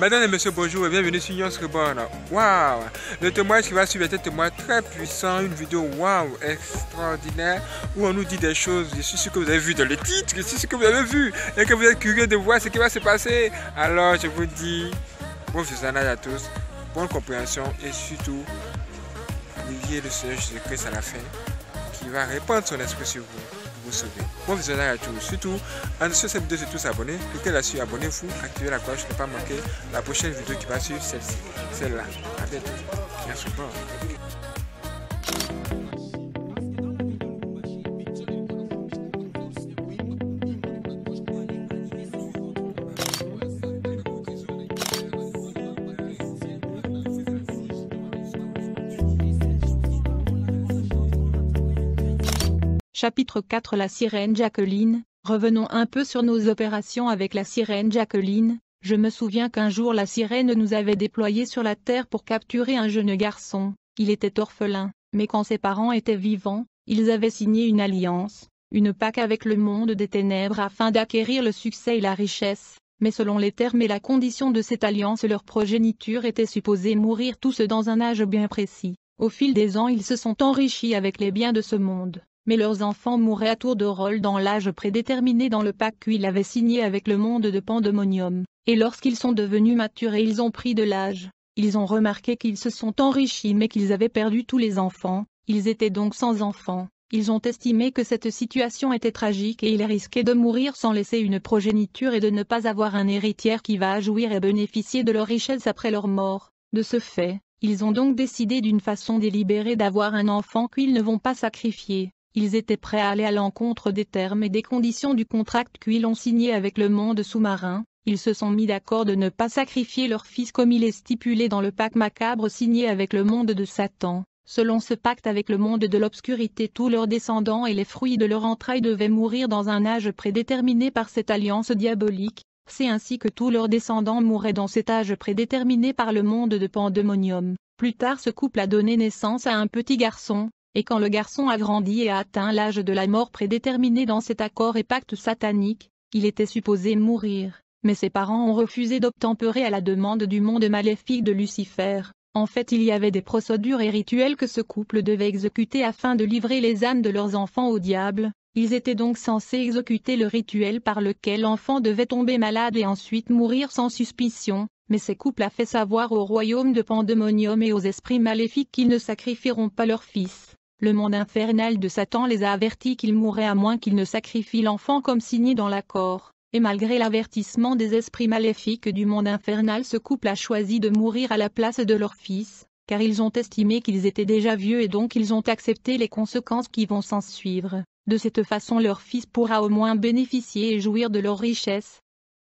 Madame et Monsieur, bonjour et bienvenue sur News Reborn. Waouh Le témoignage qui va suivre est un témoin très puissant, une vidéo waouh extraordinaire où on nous dit des choses. Je suis sûr que vous avez vu dans les titres, je suis que vous avez vu et que vous êtes curieux de voir ce qui va se passer. Alors je vous dis bon visionnage à tous, bonne compréhension et surtout priez le Seigneur Jésus-Christ à la fin qui va répandre son esprit sur vous vous sauver. Bon visionnage à tous. Surtout, en dessous de cette vidéo, tous abonnés. Cliquez là-dessus, abonnez-vous, activez la cloche pour ne pas manquer la prochaine vidéo qui va suivre celle-ci. Celle-là. A bientôt. Merci beaucoup. Chapitre 4 La sirène Jacqueline Revenons un peu sur nos opérations avec la sirène Jacqueline. Je me souviens qu'un jour la sirène nous avait déployé sur la terre pour capturer un jeune garçon. Il était orphelin, mais quand ses parents étaient vivants, ils avaient signé une alliance, une pacte avec le monde des ténèbres afin d'acquérir le succès et la richesse. Mais selon les termes et la condition de cette alliance, leur progéniture était supposée mourir tous dans un âge bien précis. Au fil des ans, ils se sont enrichis avec les biens de ce monde mais leurs enfants mouraient à tour de rôle dans l'âge prédéterminé dans le pacte qu'ils avaient signé avec le monde de Pandemonium, et lorsqu'ils sont devenus matures et ils ont pris de l'âge, ils ont remarqué qu'ils se sont enrichis mais qu'ils avaient perdu tous les enfants, ils étaient donc sans enfants, ils ont estimé que cette situation était tragique et ils risquaient de mourir sans laisser une progéniture et de ne pas avoir un héritière qui va jouir et bénéficier de leur richesse après leur mort, de ce fait, ils ont donc décidé d'une façon délibérée d'avoir un enfant qu'ils ne vont pas sacrifier ils étaient prêts à aller à l'encontre des termes et des conditions du contrat qu'ils ont signé avec le monde sous-marin, ils se sont mis d'accord de ne pas sacrifier leur fils comme il est stipulé dans le pacte macabre signé avec le monde de Satan. Selon ce pacte avec le monde de l'obscurité tous leurs descendants et les fruits de leur entrailles devaient mourir dans un âge prédéterminé par cette alliance diabolique, c'est ainsi que tous leurs descendants mouraient dans cet âge prédéterminé par le monde de Pandemonium. Plus tard ce couple a donné naissance à un petit garçon, et quand le garçon a grandi et a atteint l'âge de la mort prédéterminé dans cet accord et pacte satanique, il était supposé mourir, mais ses parents ont refusé d'obtempérer à la demande du monde maléfique de Lucifer. En fait il y avait des procédures et rituels que ce couple devait exécuter afin de livrer les âmes de leurs enfants au diable, ils étaient donc censés exécuter le rituel par lequel l'enfant devait tomber malade et ensuite mourir sans suspicion, mais ces couple a fait savoir au royaume de Pandemonium et aux esprits maléfiques qu'ils ne sacrifieront pas leur fils. Le monde infernal de Satan les a avertis qu'ils mourraient à moins qu'ils ne sacrifient l'enfant comme signé dans l'accord, et malgré l'avertissement des esprits maléfiques du monde infernal ce couple a choisi de mourir à la place de leur fils, car ils ont estimé qu'ils étaient déjà vieux et donc ils ont accepté les conséquences qui vont s'en suivre. De cette façon leur fils pourra au moins bénéficier et jouir de leurs richesses.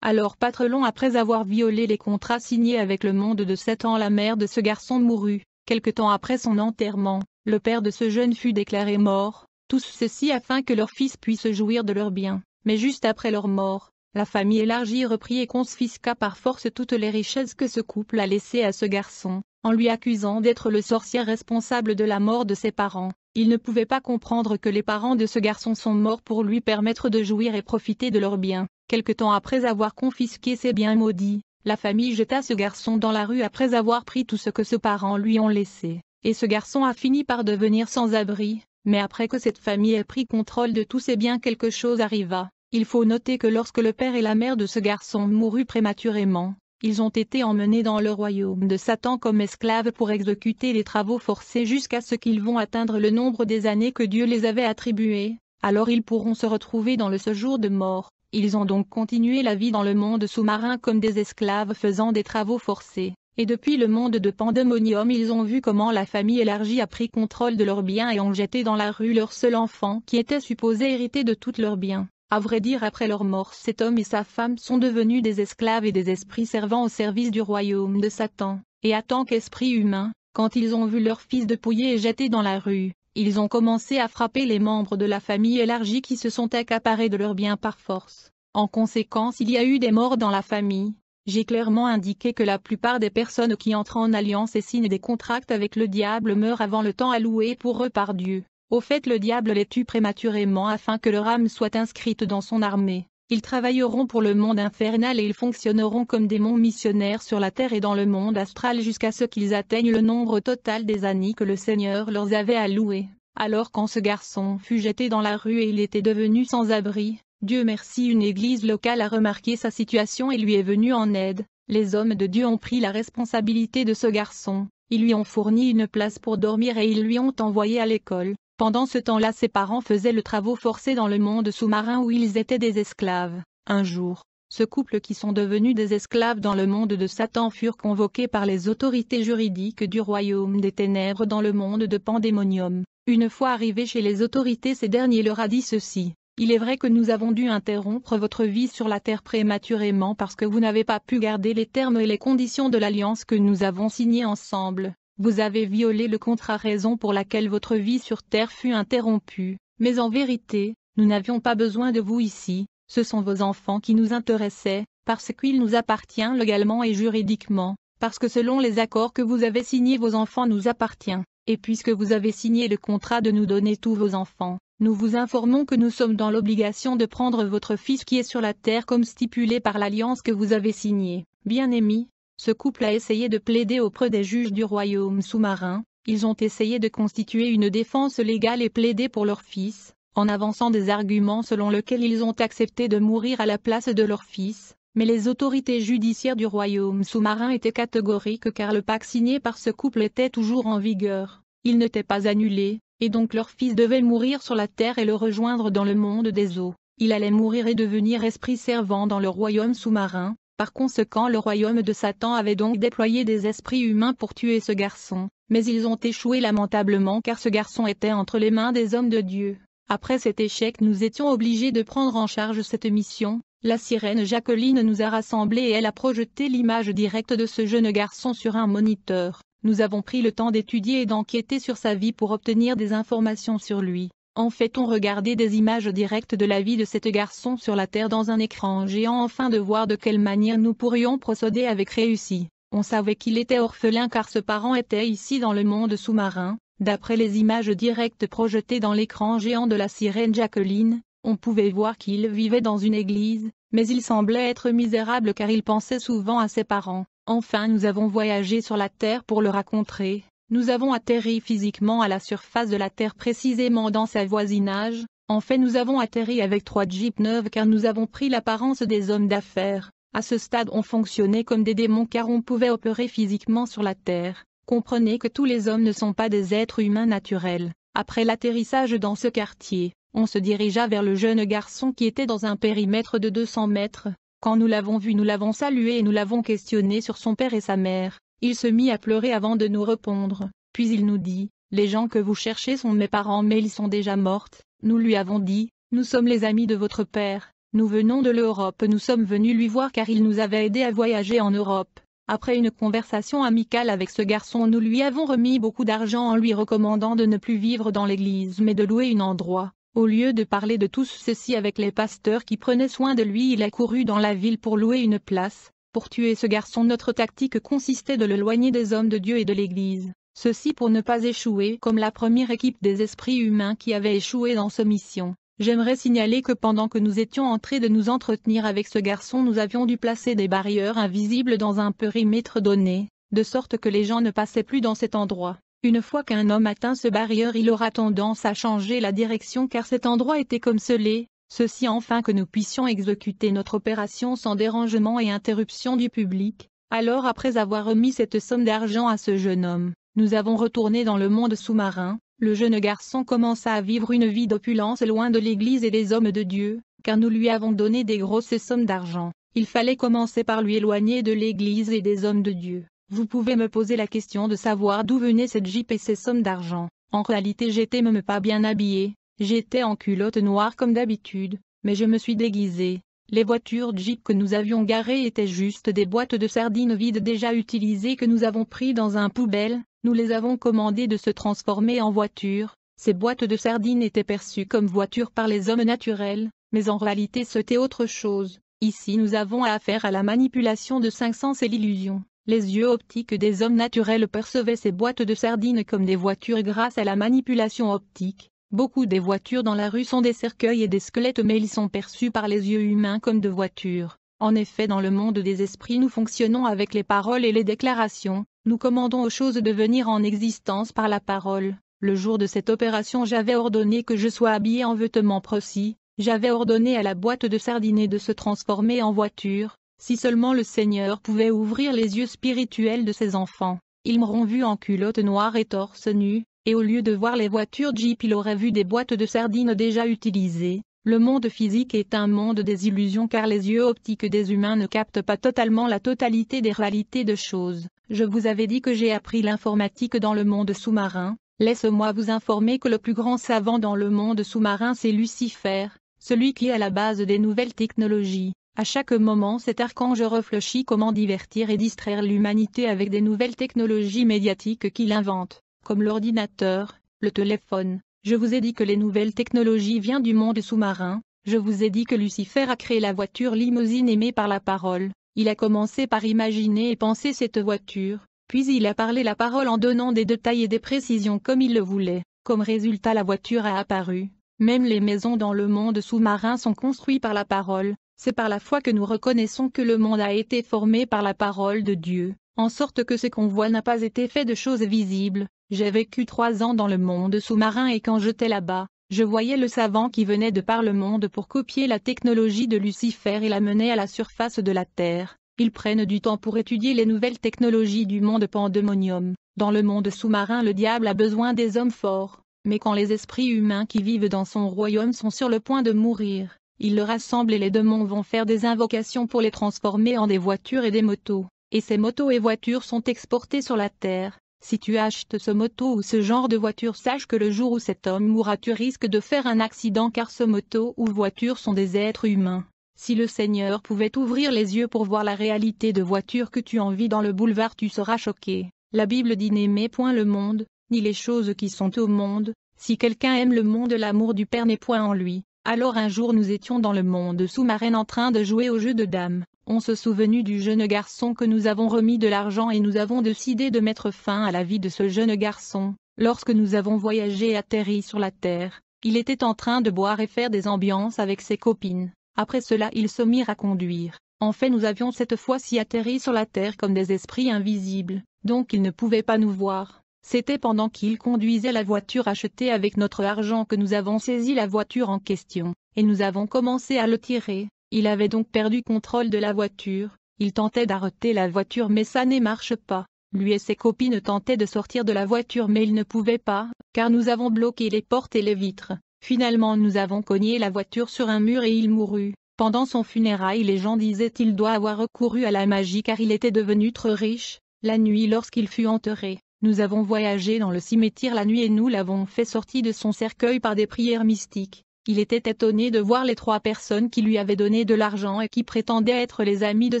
Alors pas trop long après avoir violé les contrats signés avec le monde de Satan la mère de ce garçon mourut, quelque temps après son enterrement. Le père de ce jeune fut déclaré mort, tous ceci afin que leur fils puisse jouir de leurs biens. Mais juste après leur mort, la famille élargie reprit et confisqua par force toutes les richesses que ce couple a laissées à ce garçon, en lui accusant d'être le sorcier responsable de la mort de ses parents. Il ne pouvait pas comprendre que les parents de ce garçon sont morts pour lui permettre de jouir et profiter de leurs biens. Quelque temps après avoir confisqué ses biens maudits, la famille jeta ce garçon dans la rue après avoir pris tout ce que ses parents lui ont laissé et ce garçon a fini par devenir sans-abri, mais après que cette famille ait pris contrôle de tous ses eh biens quelque chose arriva. Il faut noter que lorsque le père et la mère de ce garçon mourut prématurément, ils ont été emmenés dans le royaume de Satan comme esclaves pour exécuter les travaux forcés jusqu'à ce qu'ils vont atteindre le nombre des années que Dieu les avait attribuées, alors ils pourront se retrouver dans le séjour de mort, ils ont donc continué la vie dans le monde sous-marin comme des esclaves faisant des travaux forcés. Et depuis le monde de Pandemonium ils ont vu comment la famille élargie a pris contrôle de leurs biens et ont jeté dans la rue leur seul enfant qui était supposé hériter de toutes leurs biens. À vrai dire après leur mort cet homme et sa femme sont devenus des esclaves et des esprits servant au service du royaume de Satan, et à tant qu'esprit humain, quand ils ont vu leur fils dépouillé et jeté dans la rue, ils ont commencé à frapper les membres de la famille élargie qui se sont accaparés de leurs biens par force. En conséquence il y a eu des morts dans la famille, j'ai clairement indiqué que la plupart des personnes qui entrent en alliance et signent des contrats avec le diable meurent avant le temps alloué pour eux par Dieu. Au fait le diable les tue prématurément afin que leur âme soit inscrite dans son armée. Ils travailleront pour le monde infernal et ils fonctionneront comme démons missionnaires sur la terre et dans le monde astral jusqu'à ce qu'ils atteignent le nombre total des années que le Seigneur leur avait allouées. Alors quand ce garçon fut jeté dans la rue et il était devenu sans abri, Dieu merci une église locale a remarqué sa situation et lui est venue en aide. Les hommes de Dieu ont pris la responsabilité de ce garçon, ils lui ont fourni une place pour dormir et ils lui ont envoyé à l'école. Pendant ce temps-là ses parents faisaient le travail forcé dans le monde sous-marin où ils étaient des esclaves. Un jour, ce couple qui sont devenus des esclaves dans le monde de Satan furent convoqués par les autorités juridiques du royaume des ténèbres dans le monde de Pandémonium. Une fois arrivés chez les autorités ces derniers leur a dit ceci. Il est vrai que nous avons dû interrompre votre vie sur la terre prématurément parce que vous n'avez pas pu garder les termes et les conditions de l'alliance que nous avons signée ensemble. Vous avez violé le contrat raison pour laquelle votre vie sur terre fut interrompue. Mais en vérité, nous n'avions pas besoin de vous ici, ce sont vos enfants qui nous intéressaient, parce qu'il nous appartient légalement et juridiquement, parce que selon les accords que vous avez signés vos enfants nous appartiennent. Et puisque vous avez signé le contrat de nous donner tous vos enfants, nous vous informons que nous sommes dans l'obligation de prendre votre fils qui est sur la terre comme stipulé par l'alliance que vous avez signée. Bien aimé, ce couple a essayé de plaider auprès des juges du royaume sous-marin, ils ont essayé de constituer une défense légale et plaider pour leur fils, en avançant des arguments selon lesquels ils ont accepté de mourir à la place de leur fils, mais les autorités judiciaires du royaume sous-marin étaient catégoriques car le pacte signé par ce couple était toujours en vigueur, il n'était pas annulé, et donc leur fils devait mourir sur la terre et le rejoindre dans le monde des eaux, il allait mourir et devenir esprit servant dans le royaume sous-marin, par conséquent le royaume de Satan avait donc déployé des esprits humains pour tuer ce garçon, mais ils ont échoué lamentablement car ce garçon était entre les mains des hommes de Dieu. Après cet échec nous étions obligés de prendre en charge cette mission, la sirène Jacqueline nous a rassemblés et elle a projeté l'image directe de ce jeune garçon sur un moniteur. Nous avons pris le temps d'étudier et d'enquêter sur sa vie pour obtenir des informations sur lui. En fait on regardait des images directes de la vie de cet garçon sur la Terre dans un écran géant afin de voir de quelle manière nous pourrions procéder avec réussite On savait qu'il était orphelin car ses parents étaient ici dans le monde sous-marin. D'après les images directes projetées dans l'écran géant de la sirène Jacqueline, on pouvait voir qu'il vivait dans une église, mais il semblait être misérable car il pensait souvent à ses parents. Enfin nous avons voyagé sur la Terre pour le raconter. Nous avons atterri physiquement à la surface de la Terre précisément dans sa voisinage. En fait nous avons atterri avec trois jeeps neuves car nous avons pris l'apparence des hommes d'affaires. À ce stade on fonctionnait comme des démons car on pouvait opérer physiquement sur la Terre. Comprenez que tous les hommes ne sont pas des êtres humains naturels. Après l'atterrissage dans ce quartier, on se dirigea vers le jeune garçon qui était dans un périmètre de 200 mètres. Quand nous l'avons vu nous l'avons salué et nous l'avons questionné sur son père et sa mère. Il se mit à pleurer avant de nous répondre. Puis il nous dit, les gens que vous cherchez sont mes parents mais ils sont déjà mortes. Nous lui avons dit, nous sommes les amis de votre père. Nous venons de l'Europe, nous sommes venus lui voir car il nous avait aidés à voyager en Europe. Après une conversation amicale avec ce garçon nous lui avons remis beaucoup d'argent en lui recommandant de ne plus vivre dans l'église mais de louer un endroit. Au lieu de parler de tout ceci avec les pasteurs qui prenaient soin de lui il a couru dans la ville pour louer une place, pour tuer ce garçon notre tactique consistait de l'éloigner des hommes de Dieu et de l'Église, ceci pour ne pas échouer comme la première équipe des esprits humains qui avait échoué dans ce mission. J'aimerais signaler que pendant que nous étions entrés de nous entretenir avec ce garçon nous avions dû placer des barrières invisibles dans un périmètre donné, de sorte que les gens ne passaient plus dans cet endroit. Une fois qu'un homme atteint ce barrière il aura tendance à changer la direction car cet endroit était comme scellé, ceci enfin que nous puissions exécuter notre opération sans dérangement et interruption du public, alors après avoir remis cette somme d'argent à ce jeune homme, nous avons retourné dans le monde sous-marin, le jeune garçon commença à vivre une vie d'opulence loin de l'église et des hommes de Dieu, car nous lui avons donné des grosses sommes d'argent, il fallait commencer par lui éloigner de l'église et des hommes de Dieu. Vous pouvez me poser la question de savoir d'où venaient cette jeep et ces sommes d'argent. En réalité j'étais même pas bien habillé, j'étais en culotte noire comme d'habitude, mais je me suis déguisé. Les voitures Jeep que nous avions garées étaient juste des boîtes de sardines vides déjà utilisées que nous avons prises dans un poubelle, nous les avons commandées de se transformer en voitures. Ces boîtes de sardines étaient perçues comme voitures par les hommes naturels, mais en réalité c'était autre chose. Ici nous avons affaire à la manipulation de cinq sens et l'illusion. Les yeux optiques des hommes naturels percevaient ces boîtes de sardines comme des voitures grâce à la manipulation optique. Beaucoup des voitures dans la rue sont des cercueils et des squelettes mais ils sont perçus par les yeux humains comme de voitures. En effet dans le monde des esprits nous fonctionnons avec les paroles et les déclarations, nous commandons aux choses de venir en existence par la parole. Le jour de cette opération j'avais ordonné que je sois habillé en vêtements précis, j'avais ordonné à la boîte de sardines de se transformer en voiture, si seulement le Seigneur pouvait ouvrir les yeux spirituels de ses enfants, ils m'auront vu en culotte noire et torse nu, et au lieu de voir les voitures Jeep il aurait vu des boîtes de sardines déjà utilisées. Le monde physique est un monde des illusions car les yeux optiques des humains ne captent pas totalement la totalité des réalités de choses. Je vous avais dit que j'ai appris l'informatique dans le monde sous-marin, laisse-moi vous informer que le plus grand savant dans le monde sous-marin c'est Lucifer, celui qui est à la base des nouvelles technologies. À chaque moment cet archange réfléchit comment divertir et distraire l'humanité avec des nouvelles technologies médiatiques qu'il invente, comme l'ordinateur, le téléphone. Je vous ai dit que les nouvelles technologies viennent du monde sous-marin, je vous ai dit que Lucifer a créé la voiture limousine aimée par la parole, il a commencé par imaginer et penser cette voiture, puis il a parlé la parole en donnant des détails et des précisions comme il le voulait. Comme résultat la voiture a apparu, même les maisons dans le monde sous-marin sont construites par la parole, c'est par la foi que nous reconnaissons que le monde a été formé par la parole de Dieu, en sorte que ce qu'on voit n'a pas été fait de choses visibles. J'ai vécu trois ans dans le monde sous-marin et quand j'étais là-bas, je voyais le savant qui venait de par le monde pour copier la technologie de Lucifer et la mener à la surface de la Terre. Ils prennent du temps pour étudier les nouvelles technologies du monde pandémonium. Dans le monde sous-marin le diable a besoin des hommes forts, mais quand les esprits humains qui vivent dans son royaume sont sur le point de mourir, ils le rassemblent et les démons vont faire des invocations pour les transformer en des voitures et des motos. Et ces motos et voitures sont exportées sur la terre. Si tu achètes ce moto ou ce genre de voiture sache que le jour où cet homme mourra tu risques de faire un accident car ce moto ou voiture sont des êtres humains. Si le Seigneur pouvait ouvrir les yeux pour voir la réalité de voiture que tu envies dans le boulevard tu seras choqué. La Bible dit n'aimez point le monde, ni les choses qui sont au monde, si quelqu'un aime le monde l'amour du Père n'est point en lui. Alors un jour nous étions dans le monde sous marin en train de jouer au jeu de dames, on se souvenu du jeune garçon que nous avons remis de l'argent et nous avons décidé de mettre fin à la vie de ce jeune garçon, lorsque nous avons voyagé et atterri sur la terre, il était en train de boire et faire des ambiances avec ses copines, après cela ils se mirent à conduire, en fait nous avions cette fois-ci atterri sur la terre comme des esprits invisibles, donc ils ne pouvaient pas nous voir. C'était pendant qu'il conduisait la voiture achetée avec notre argent que nous avons saisi la voiture en question, et nous avons commencé à le tirer. Il avait donc perdu contrôle de la voiture, il tentait d'arrêter la voiture mais ça ne marche pas. Lui et ses copines tentaient de sortir de la voiture mais ils ne pouvaient pas, car nous avons bloqué les portes et les vitres. Finalement nous avons cogné la voiture sur un mur et il mourut. Pendant son funérail les gens disaient qu'il doit avoir recouru à la magie car il était devenu trop riche, la nuit lorsqu'il fut enterré. Nous avons voyagé dans le cimetière la nuit et nous l'avons fait sortir de son cercueil par des prières mystiques. Il était étonné de voir les trois personnes qui lui avaient donné de l'argent et qui prétendaient être les amis de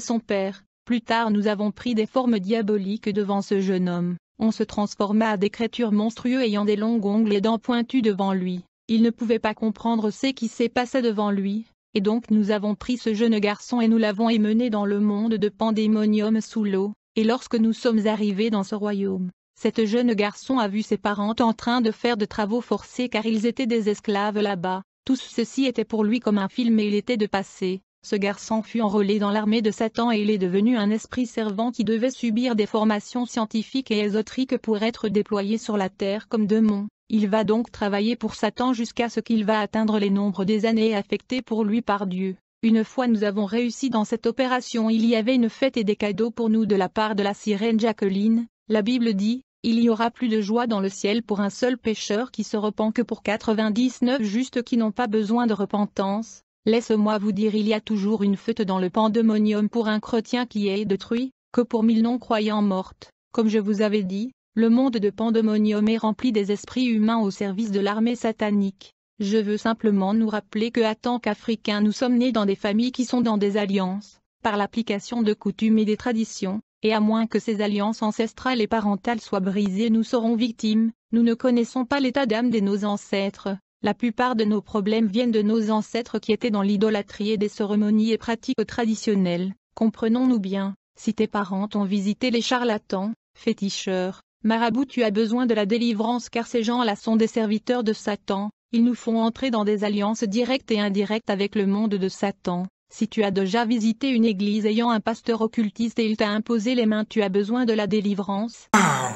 son père. Plus tard nous avons pris des formes diaboliques devant ce jeune homme. On se transforma à des créatures monstrueuses ayant des longs ongles et dents pointues devant lui. Il ne pouvait pas comprendre ce qui s'est passé devant lui. Et donc nous avons pris ce jeune garçon et nous l'avons émené dans le monde de Pandémonium sous l'eau. Et lorsque nous sommes arrivés dans ce royaume, cette jeune garçon a vu ses parents en train de faire de travaux forcés car ils étaient des esclaves là-bas. Tout ceci était pour lui comme un film et il était de passé. Ce garçon fut enrôlé dans l'armée de Satan et il est devenu un esprit servant qui devait subir des formations scientifiques et ésotriques pour être déployé sur la terre comme démon. Il va donc travailler pour Satan jusqu'à ce qu'il va atteindre les nombres des années affectées pour lui par Dieu. Une fois nous avons réussi dans cette opération il y avait une fête et des cadeaux pour nous de la part de la sirène Jacqueline, la Bible dit, Il y aura plus de joie dans le ciel pour un seul pécheur qui se repent que pour 99 justes qui n'ont pas besoin de repentance. Laisse-moi vous dire il y a toujours une feute dans le pandémonium pour un chrétien qui est détruit, que pour mille non-croyants mortes. Comme je vous avais dit, le monde de pandémonium est rempli des esprits humains au service de l'armée satanique. Je veux simplement nous rappeler que à tant qu'Africains nous sommes nés dans des familles qui sont dans des alliances, par l'application de coutumes et des traditions, et à moins que ces alliances ancestrales et parentales soient brisées nous serons victimes, nous ne connaissons pas l'état d'âme de nos ancêtres, la plupart de nos problèmes viennent de nos ancêtres qui étaient dans l'idolâtrie et des cérémonies et pratiques traditionnelles, comprenons-nous bien, si tes parents ont visité les charlatans, féticheurs, marabouts tu as besoin de la délivrance car ces gens-là sont des serviteurs de Satan, ils nous font entrer dans des alliances directes et indirectes avec le monde de Satan, si tu as déjà visité une église ayant un pasteur occultiste et il t'a imposé les mains, tu as besoin de la délivrance. Ah,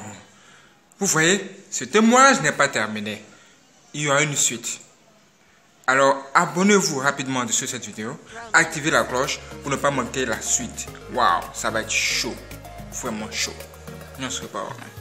vous voyez, ce témoignage n'est pas terminé. Il y a une suite. Alors abonnez-vous rapidement sur cette vidéo, activez la cloche pour ne pas manquer la suite. Waouh, ça va être chaud, vraiment chaud. Non, ce pas